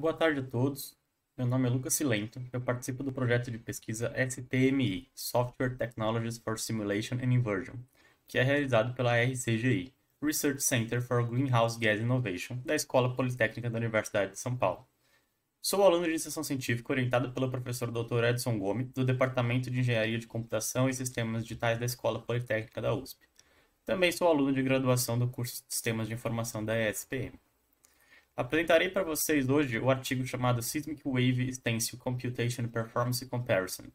Boa tarde a todos. Meu nome é Lucas Silento. Eu participo do projeto de pesquisa STMI, Software Technologies for Simulation and Inversion, que é realizado pela RCGI, Research Center for Greenhouse Gas Innovation, da Escola Politécnica da Universidade de São Paulo. Sou aluno de iniciação científica orientado pelo professor Dr. Edson Gomes, do Departamento de Engenharia de Computação e Sistemas Digitais da Escola Politécnica da USP. Também sou aluno de graduação do curso de Sistemas de Informação da ESPM. Apresentarei para vocês hoje o artigo chamado Seismic Wave Stencil Computation Performance Comparison,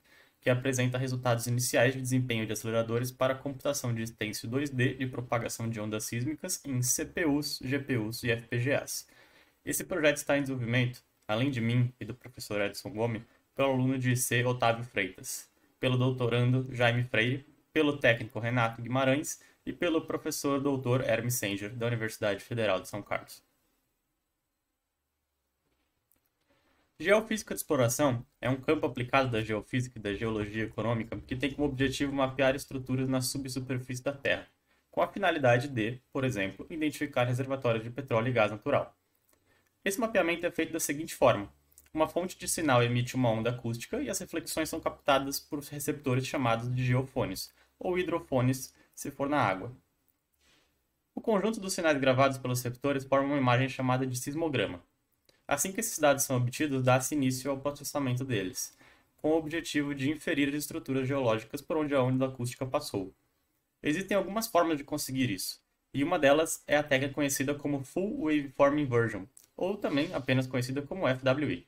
que apresenta resultados iniciais de desempenho de aceleradores para computação de stencil 2D de propagação de ondas sísmicas em CPUs, GPUs e FPGAs. Esse projeto está em desenvolvimento, além de mim e do professor Edson Gomes, pelo aluno de IC Otávio Freitas, pelo doutorando Jaime Freire, pelo técnico Renato Guimarães e pelo professor doutor Hermes Sanger, da Universidade Federal de São Carlos. Geofísica de exploração é um campo aplicado da geofísica e da geologia econômica que tem como objetivo mapear estruturas na subsuperfície da Terra, com a finalidade de, por exemplo, identificar reservatórios de petróleo e gás natural. Esse mapeamento é feito da seguinte forma: uma fonte de sinal emite uma onda acústica e as reflexões são captadas por receptores chamados de geofones, ou hidrofones, se for na água. O conjunto dos sinais gravados pelos receptores forma uma imagem chamada de sismograma, Assim que esses dados são obtidos, dá-se início ao processamento deles, com o objetivo de inferir as estruturas geológicas por onde a onda acústica passou. Existem algumas formas de conseguir isso, e uma delas é a técnica conhecida como Full Waveform Inversion, ou também apenas conhecida como FWI.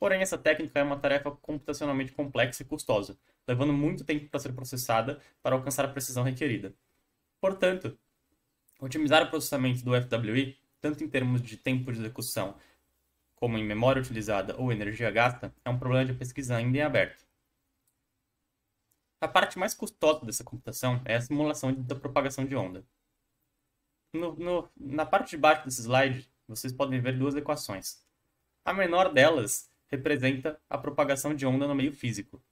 Porém, essa técnica é uma tarefa computacionalmente complexa e custosa, levando muito tempo para ser processada para alcançar a precisão requerida. Portanto, otimizar o processamento do FWI, tanto em termos de tempo de execução como em memória utilizada ou energia gasta, é um problema de pesquisa ainda em aberto. A parte mais custosa dessa computação é a simulação da propagação de onda. No, no, na parte de baixo desse slide, vocês podem ver duas equações. A menor delas representa a propagação de onda no meio físico.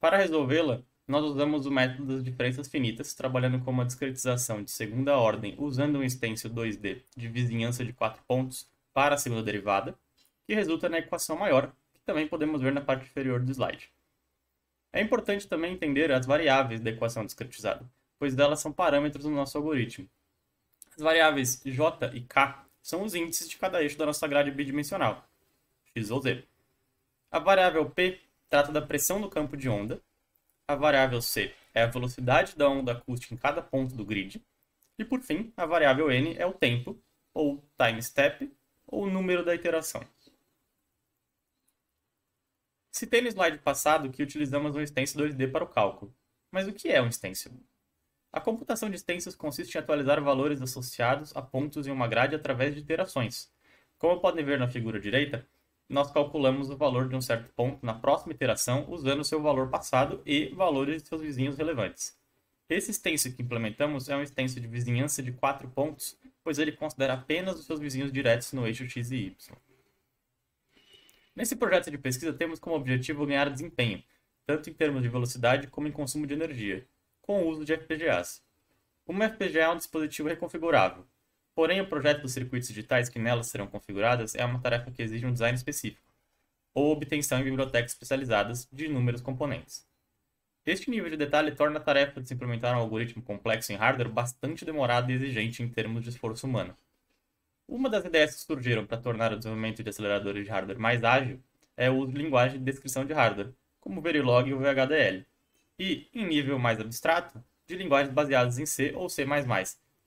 Para resolvê-la, nós usamos o método das diferenças finitas, trabalhando com uma discretização de segunda ordem usando um stencil 2D de vizinhança de quatro pontos para a segunda derivada, que resulta na equação maior, que também podemos ver na parte inferior do slide. É importante também entender as variáveis da equação discretizada, pois delas são parâmetros do nosso algoritmo. As variáveis j e k são os índices de cada eixo da nossa grade bidimensional, x ou z. A variável p trata da pressão do campo de onda, a variável c é a velocidade da onda acústica em cada ponto do grid, e por fim, a variável n é o tempo, ou time step, ou o número da iteração. Citei no slide passado que utilizamos um stencil 2D para o cálculo. Mas o que é um stencil? A computação de stencils consiste em atualizar valores associados a pontos em uma grade através de iterações. Como podem ver na figura direita, nós calculamos o valor de um certo ponto na próxima iteração usando seu valor passado e valores de seus vizinhos relevantes. Esse stencil que implementamos é um stencil de vizinhança de 4 pontos pois ele considera apenas os seus vizinhos diretos no eixo X e Y. Nesse projeto de pesquisa, temos como objetivo ganhar desempenho, tanto em termos de velocidade como em consumo de energia, com o uso de FPGAs. Uma FPGA é um dispositivo reconfigurável, porém o projeto dos circuitos digitais que nelas serão configuradas é uma tarefa que exige um design específico, ou obtenção em bibliotecas especializadas de inúmeros componentes. Este nível de detalhe torna a tarefa de se implementar um algoritmo complexo em hardware bastante demorada e exigente em termos de esforço humano. Uma das ideias que surgiram para tornar o desenvolvimento de aceleradores de hardware mais ágil é o uso de linguagem de descrição de hardware, como o Verilog e o VHDL, e, em nível mais abstrato, de linguagens baseadas em C ou C++,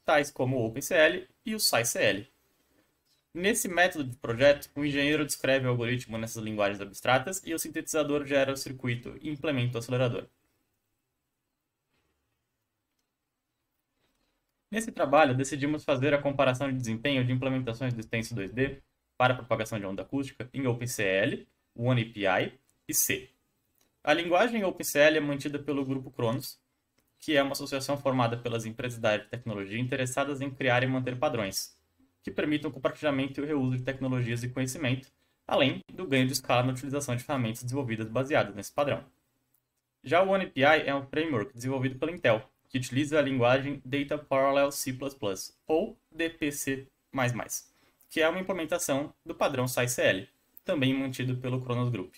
tais como o OpenCL e o SciCL. Nesse método de projeto, o engenheiro descreve o algoritmo nessas linguagens abstratas e o sintetizador gera o circuito e implementa o acelerador. Nesse trabalho, decidimos fazer a comparação de desempenho de implementações do Stencil 2D para propagação de onda acústica em OpenCL, OneAPI e C. A linguagem OpenCL é mantida pelo grupo Cronos, que é uma associação formada pelas empresas da área de tecnologia interessadas em criar e manter padrões, que permitam o compartilhamento e o reuso de tecnologias e conhecimento, além do ganho de escala na utilização de ferramentas desenvolvidas baseadas nesse padrão. Já o OneAPI é um framework desenvolvido pela Intel, que utiliza a linguagem Data Parallel C++, ou DPC++, que é uma implementação do padrão SciCL, também mantido pelo Kronos Group.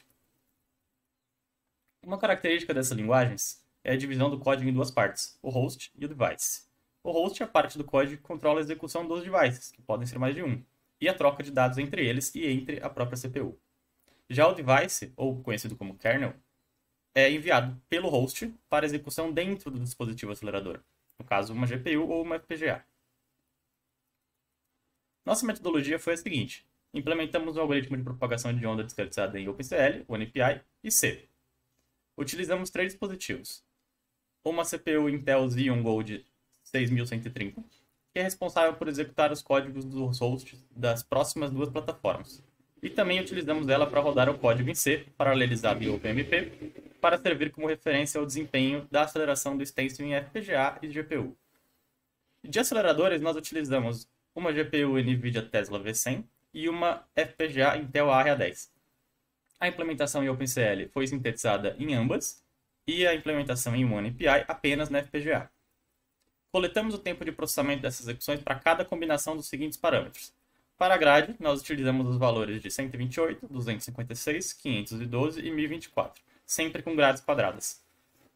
Uma característica dessas linguagens é a divisão do código em duas partes, o host e o device. O host é a parte do código que controla a execução dos devices, que podem ser mais de um, e a troca de dados entre eles e entre a própria CPU. Já o device, ou conhecido como kernel, é enviado pelo host para execução dentro do dispositivo acelerador, no caso uma GPU ou uma FPGA. Nossa metodologia foi a seguinte: implementamos o algoritmo de propagação de onda discretizada em OpenCL, NPI e C. Utilizamos três dispositivos: uma CPU Intel Xeon Gold 6130, que é responsável por executar os códigos dos hosts das próximas duas plataformas. E também utilizamos ela para rodar o código em C, paralelizado em OpenMP, para servir como referência ao desempenho da aceleração do stencil em FPGA e GPU. De aceleradores, nós utilizamos uma GPU NVIDIA Tesla V100 e uma FPGA Intel ARA10. A implementação em OpenCL foi sintetizada em ambas e a implementação em OneAPI apenas na FPGA. Coletamos o tempo de processamento dessas execuções para cada combinação dos seguintes parâmetros. Para a grade, nós utilizamos os valores de 128, 256, 512 e 1024 sempre com grades quadradas.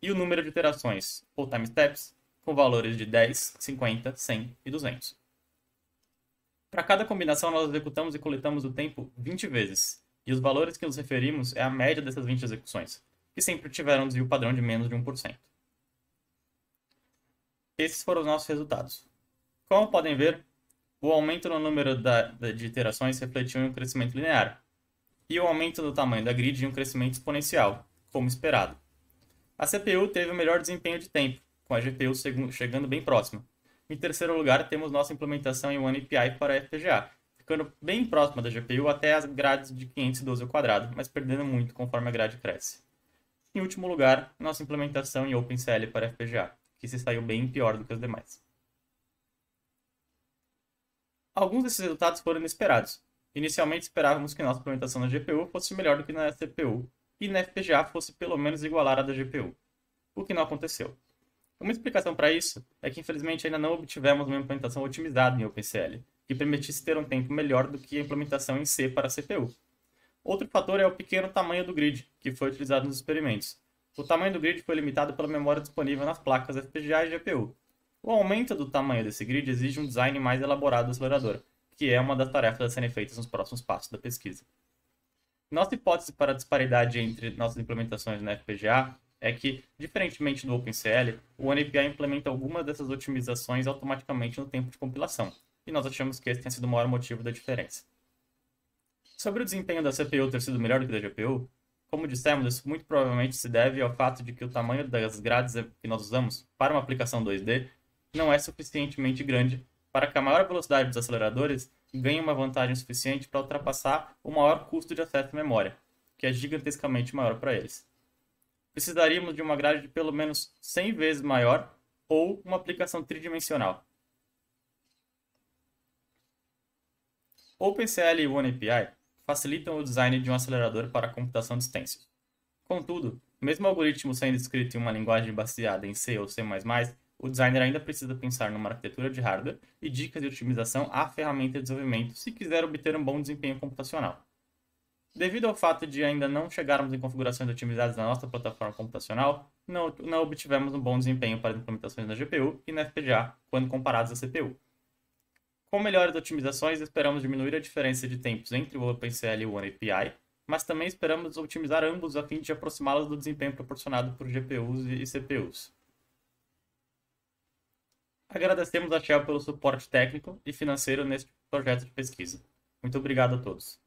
E o número de iterações, ou time steps, com valores de 10, 50, 100 e 200. Para cada combinação, nós executamos e coletamos o tempo 20 vezes, e os valores que nos referimos é a média dessas 20 execuções, que sempre tiveram um desvio padrão de menos de 1%. Esses foram os nossos resultados. Como podem ver, o aumento no número da, de iterações refletiu em um crescimento linear, e o aumento do tamanho da grid em um crescimento exponencial, como esperado. A CPU teve o melhor desempenho de tempo, com a GPU chegando bem próxima. Em terceiro lugar, temos nossa implementação em One API para FPGA, ficando bem próxima da GPU até as grades de 512 ao quadrado, mas perdendo muito conforme a grade cresce. Em último lugar, nossa implementação em OpenCL para FPGA, que se saiu bem pior do que as demais. Alguns desses resultados foram inesperados. Inicialmente esperávamos que nossa implementação na GPU fosse melhor do que na CPU, e na FPGA fosse pelo menos igualar à da GPU, o que não aconteceu. Uma explicação para isso é que infelizmente ainda não obtivemos uma implementação otimizada em OpenCL, que permitisse ter um tempo melhor do que a implementação em C para a CPU. Outro fator é o pequeno tamanho do grid, que foi utilizado nos experimentos. O tamanho do grid foi limitado pela memória disponível nas placas FPGA e GPU. O aumento do tamanho desse grid exige um design mais elaborado do acelerador, que é uma das tarefas a serem feitas nos próximos passos da pesquisa. Nossa hipótese para a disparidade entre nossas implementações na FPGA é que, diferentemente do OpenCL, o NPI implementa algumas dessas otimizações automaticamente no tempo de compilação, e nós achamos que esse tenha sido o maior motivo da diferença. Sobre o desempenho da CPU ter sido melhor do que da GPU, como dissemos, isso muito provavelmente se deve ao fato de que o tamanho das grades que nós usamos para uma aplicação 2D não é suficientemente grande para que a maior velocidade dos aceleradores ganha uma vantagem suficiente para ultrapassar o maior custo de acesso à memória, que é gigantescamente maior para eles. Precisaríamos de uma grade de pelo menos 100 vezes maior ou uma aplicação tridimensional. OpenCL e OneAPI facilitam o design de um acelerador para a computação de stencils. Contudo, mesmo o algoritmo sendo escrito em uma linguagem baseada em C ou C++, o designer ainda precisa pensar numa arquitetura de hardware e dicas de otimização à ferramenta de desenvolvimento se quiser obter um bom desempenho computacional. Devido ao fato de ainda não chegarmos em configurações otimizadas na nossa plataforma computacional, não, não obtivemos um bom desempenho para as implementações na GPU e na FPGA quando comparados à CPU. Com melhores otimizações, esperamos diminuir a diferença de tempos entre o OpenCL e o OneAPI, mas também esperamos otimizar ambos a fim de aproximá-los do desempenho proporcionado por GPUs e CPUs. Agradecemos a Shell pelo suporte técnico e financeiro neste projeto de pesquisa. Muito obrigado a todos.